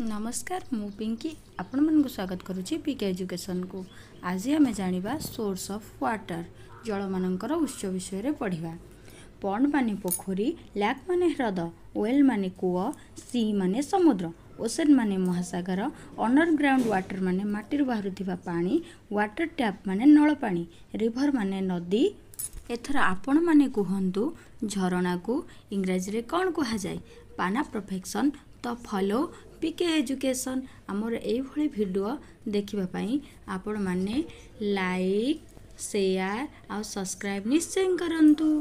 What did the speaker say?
नमस्कार म स्वागत आपगत गरुप एजुकेशन को आज अनि जाँदा सोर्स अफ वाटर जल म विषय विषयमा पढि पन्ड मे पोखरी ल्याक मद ओल कू सी म समुद्र ओसेन मे महासगर अन्डरग्राउन्ड वाटर मे माहु पाटर ट्याप मलपा रिभर मदी एपन मेहनत झरनाको इङराजी कन् पाना प्रफेक्शन ତ ଫଲୋ ପି କେ ଏଜୁକେସନ୍ ଆମର ଏଇଭଳି ଭିଡ଼ିଓ ଦେଖିବା ପାଇଁ ଆପଣମାନେ ଲାଇକ୍ ସେୟାର ଆଉ ସବସ୍କ୍ରାଇବ୍ ନିଶ୍ଚୟ କରନ୍ତୁ